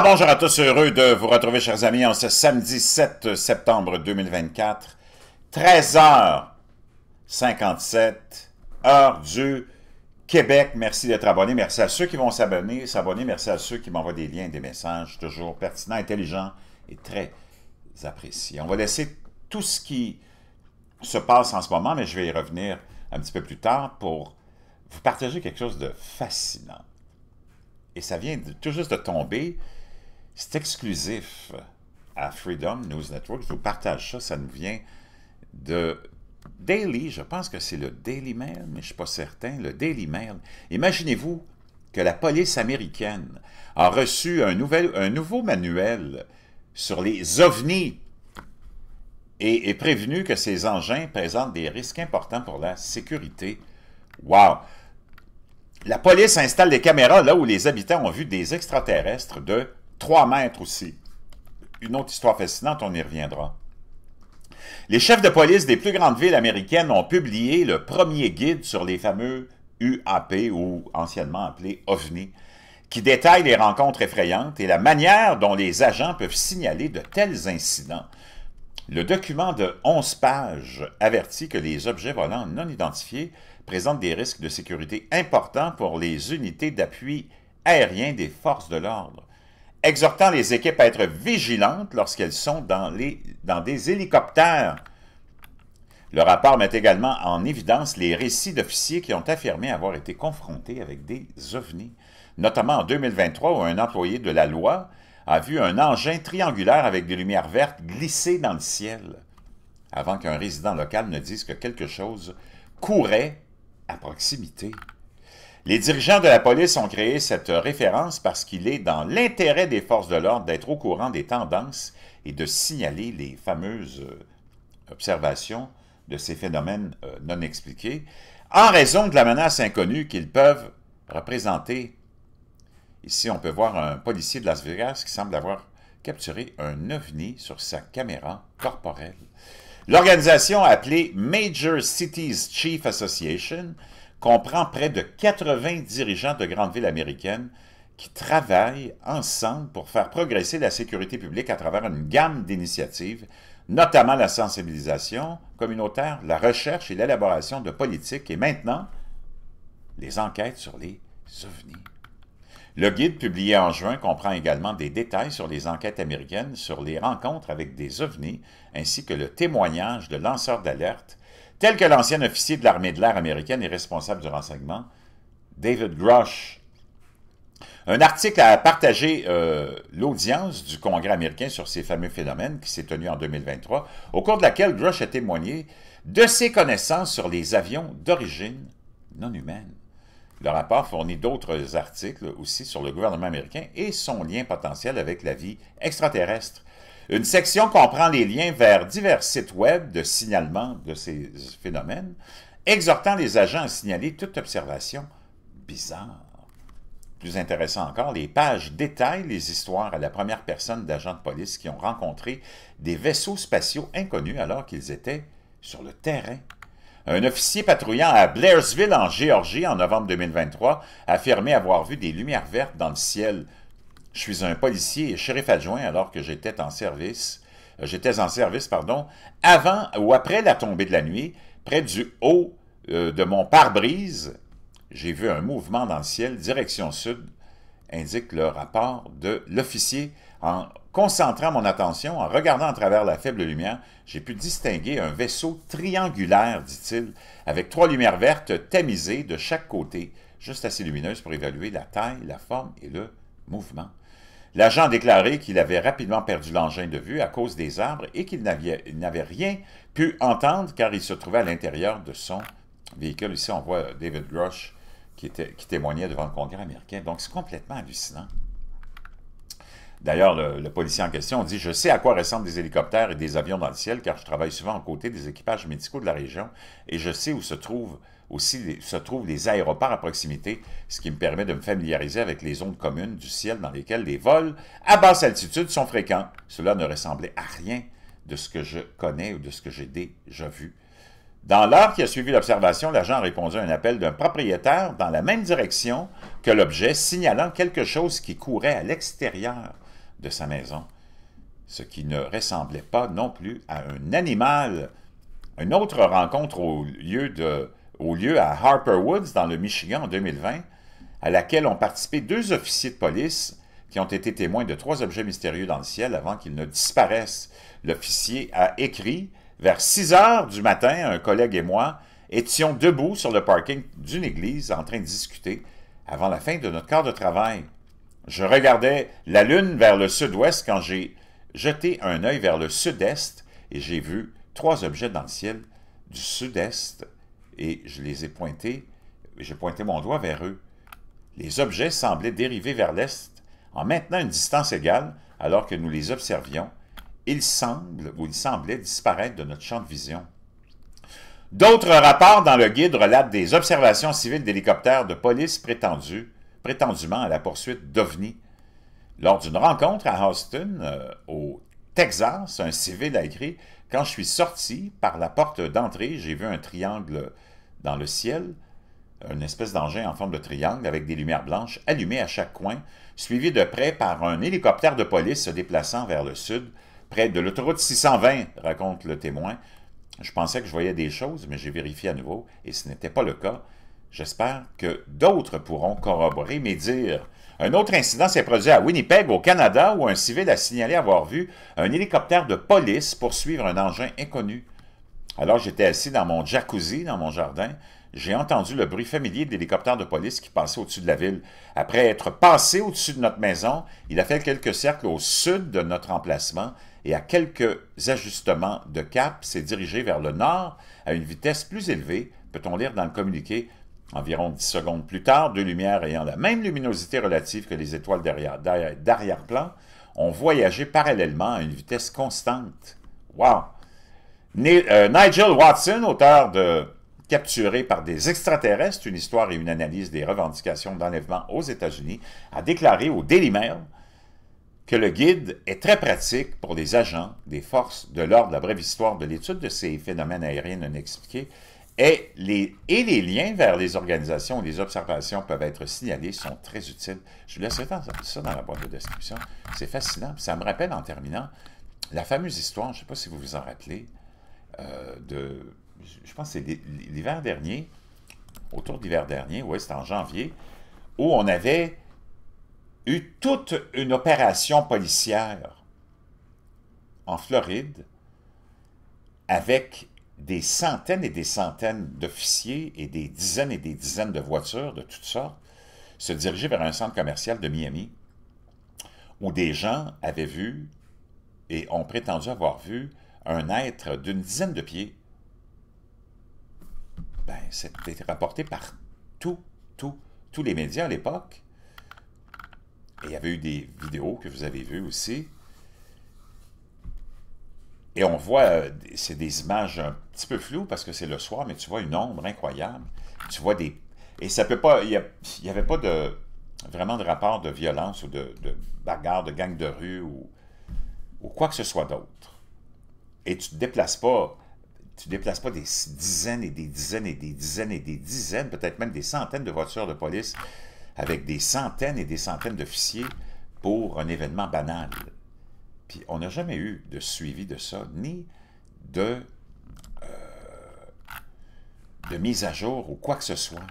bonjour à tous, heureux de vous retrouver, chers amis, en ce samedi 7 septembre 2024, 13h57, heure du Québec. Merci d'être abonné. Merci à ceux qui vont s'abonner, s'abonner. Merci à ceux qui m'envoient des liens, des messages, toujours pertinents, intelligents et très appréciés. On va laisser tout ce qui se passe en ce moment, mais je vais y revenir un petit peu plus tard pour vous partager quelque chose de fascinant et ça vient de, tout juste de tomber c'est exclusif à Freedom News Network. Je vous partage ça, ça nous vient de Daily, je pense que c'est le Daily Mail, mais je ne suis pas certain, le Daily Mail. Imaginez-vous que la police américaine a reçu un, nouvel, un nouveau manuel sur les ovnis et est prévenu que ces engins présentent des risques importants pour la sécurité. Wow! La police installe des caméras là où les habitants ont vu des extraterrestres de Trois mètres aussi. Une autre histoire fascinante, on y reviendra. Les chefs de police des plus grandes villes américaines ont publié le premier guide sur les fameux UAP ou anciennement appelés OVNI, qui détaille les rencontres effrayantes et la manière dont les agents peuvent signaler de tels incidents. Le document de 11 pages avertit que les objets volants non identifiés présentent des risques de sécurité importants pour les unités d'appui aérien des forces de l'ordre exhortant les équipes à être vigilantes lorsqu'elles sont dans, des hélicoptères. Le rapport met également en évidence les récits d'officiers qui ont affirmé avoir été confrontés avec des ovnis, notamment en 2023 où un employé de la loi a vu un engin triangulaire avec des lumières vertes glisser dans le ciel, avant qu'un résident local ne dise que quelque chose courait à proximité. Les dirigeants de la police ont créé cette référence parce qu'il est dans l'intérêt des forces de l'ordre d'être au courant des tendances et de signaler les fameuses euh, observations de ces phénomènes euh, non expliqués, en raison de la menace inconnue qu'ils peuvent représenter. Ici, on peut voir un policier de Las Vegas qui semble avoir capturé un ovni sur sa caméra corporelle. L'organisation appelée Major Cities Chief Association comprend près de 80 dirigeants de grandes villes américaines qui travaillent ensemble pour faire progresser la sécurité publique à travers une gamme d'initiatives, notamment la sensibilisation communautaire, la recherche et l'élaboration de politiques et maintenant les enquêtes sur les souvenirs. Le guide publié en juin comprend également des détails sur les enquêtes américaines, sur les rencontres avec des ovnis, ainsi que le témoignage de lanceurs d'alerte, tels que l'ancien officier de l'armée de l'air américaine et responsable du renseignement, David Grush. Un article a partagé euh, l'audience du Congrès américain sur ces fameux phénomènes qui s'est tenu en 2023, au cours de laquelle Grush a témoigné de ses connaissances sur les avions d'origine non humaine. Le rapport fournit d'autres articles aussi sur le gouvernement américain et son lien potentiel avec la vie extraterrestre. Une section comprend les liens vers divers sites web de signalement de ces phénomènes, exhortant les agents à signaler toute observation bizarre. Plus intéressant encore, les pages détaillent les histoires à la première personne d'agents de police qui ont rencontré des vaisseaux spatiaux inconnus alors qu'ils étaient sur le terrain un officier patrouillant à Blairsville, en Géorgie, en novembre 2023, affirmait avoir vu des lumières vertes dans le ciel. Je suis un policier et shérif adjoint alors que j'étais en service. Euh, j'étais en service, pardon, avant ou après la tombée de la nuit, près du haut euh, de mon pare-brise. J'ai vu un mouvement dans le ciel, direction sud, indique le rapport de l'officier en Concentrant mon attention, en regardant à travers la faible lumière, j'ai pu distinguer un vaisseau triangulaire, dit-il, avec trois lumières vertes tamisées de chaque côté, juste assez lumineuses pour évaluer la taille, la forme et le mouvement. L'agent a déclaré qu'il avait rapidement perdu l'engin de vue à cause des arbres et qu'il n'avait rien pu entendre car il se trouvait à l'intérieur de son véhicule. Ici, on voit euh, David Grosh qui, qui témoignait devant le Congrès américain. Donc, c'est complètement hallucinant. D'ailleurs, le, policier en question dit Je sais à quoi ressemblent des hélicoptères et des avions dans le ciel, car je travaille souvent aux côtés des équipages médicaux de la région et je sais où se trouvent aussi se trouvent les aéroports à proximité, ce qui me permet de me familiariser avec les zones communes du ciel dans lesquelles les vols à basse altitude sont fréquents. Cela ne ressemblait à rien de ce que je connais ou de ce que j'ai déjà vu. Dans l'heure qui a suivi l'observation, l'agent a répondu à un appel d'un propriétaire dans la même direction que l'objet, signalant quelque chose qui courait à l'extérieur de sa maison, ce qui ne ressemblait pas non plus à un animal. Une autre rencontre au lieu, de, au lieu à Harper Woods, dans le Michigan, en 2020, à laquelle ont participé deux officiers de police qui ont été témoins de trois objets mystérieux dans le ciel avant qu'ils ne disparaissent. L'officier a écrit vers 6 heures du matin, un collègue et moi étions debout sur le parking d'une église en train de discuter avant la fin de notre quart de travail. Je regardais la lune vers le sud-ouest quand j'ai jeté un œil vers le sud-est et j'ai vu trois objets dans le ciel du sud-est et je les ai pointés, j'ai pointé mon doigt vers eux. Les objets semblaient dériver vers l'est en maintenant une distance égale alors que nous les observions. Ils semblent ou ils semblaient disparaître de notre champ de vision. D'autres rapports dans le guide relatent des observations civiles d'hélicoptères de police prétendues prétendument à la poursuite d'OVNI. Lors d'une rencontre à Austin, euh, au Texas, un civil a écrit « Quand je suis sorti par la porte d'entrée, j'ai vu un triangle dans le ciel, une espèce d'engin en forme de triangle avec des lumières blanches allumées à chaque coin, suivi de près par un hélicoptère de police se déplaçant vers le sud, près de l'autoroute 620, raconte le témoin. Je pensais que je voyais des choses, mais j'ai vérifié à nouveau, et ce n'était pas le cas. J'espère que d'autres pourront corroborer mes dires. Un autre incident s'est produit à Winnipeg, au Canada, où un civil a signalé avoir vu un hélicoptère de police poursuivre un engin inconnu. Alors j'étais assis dans mon jacuzzi, dans mon jardin, j'ai entendu le bruit familier de l'hélicoptère de police qui passait au-dessus de la ville. Après être passé au-dessus de notre maison, il a fait quelques cercles au sud de notre emplacement et à quelques ajustements de cap s'est dirigé vers le nord à une vitesse plus élevée, peut-on lire dans le communiqué, Environ 10 secondes plus tard, deux lumières ayant la même luminosité relative que les étoiles d'arrière-plan ont voyagé parallèlement à une vitesse constante. Wow! Euh, Nigel Watson, auteur de Capturé par des extraterrestres, une histoire et une analyse des revendications d'enlèvement aux États-Unis, a déclaré au Daily Mail que le guide est très pratique pour les agents des forces de l'ordre. La brève histoire de l'étude de ces phénomènes aériens non expliqués et les, et les liens vers les organisations où les observations peuvent être signalées sont très utiles. Je vous laisserai ça dans la boîte de description. C'est fascinant. Ça me rappelle en terminant la fameuse histoire, je ne sais pas si vous vous en rappelez, euh, de, je pense que c'est l'hiver dernier, autour de l'hiver dernier, oui, c'était en janvier, où on avait eu toute une opération policière en Floride avec des centaines et des centaines d'officiers et des dizaines et des dizaines de voitures de toutes sortes se dirigeaient vers un centre commercial de Miami où des gens avaient vu et ont prétendu avoir vu un être d'une dizaine de pieds. Ben, c'était rapporté par tout, tout, tous les médias à l'époque. Et il y avait eu des vidéos que vous avez vues aussi. Et on voit, euh, c'est des images un petit peu floues parce que c'est le soir, mais tu vois une ombre incroyable. Tu vois des... Et ça peut pas... Il n'y avait pas de vraiment de rapport de violence ou de, bagarre, de gang de rue ou, ou quoi que ce soit d'autre. Et tu te déplaces pas, tu déplaces pas des dizaines et des dizaines et des dizaines et des dizaines, peut-être même des centaines de voitures de police avec des centaines et des centaines d'officiers pour un événement banal. Puis on n'a jamais eu de suivi de ça, ni de, euh, de mise à jour ou quoi que ce soit.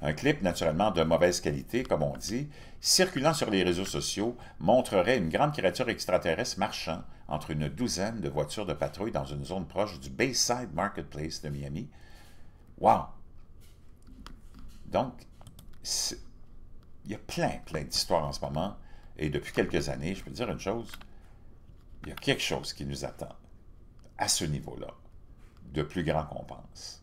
Un clip naturellement de mauvaise qualité, comme on dit, circulant sur les réseaux sociaux, montrerait une grande créature extraterrestre marchant entre une douzaine de voitures de patrouille dans une zone proche du Bayside Marketplace de Miami. Wow! Donc, il y a plein, plein d'histoires en ce moment et depuis quelques années, je peux dire une chose, il y a quelque chose qui nous attend à ce niveau-là, de plus grand qu'on pense.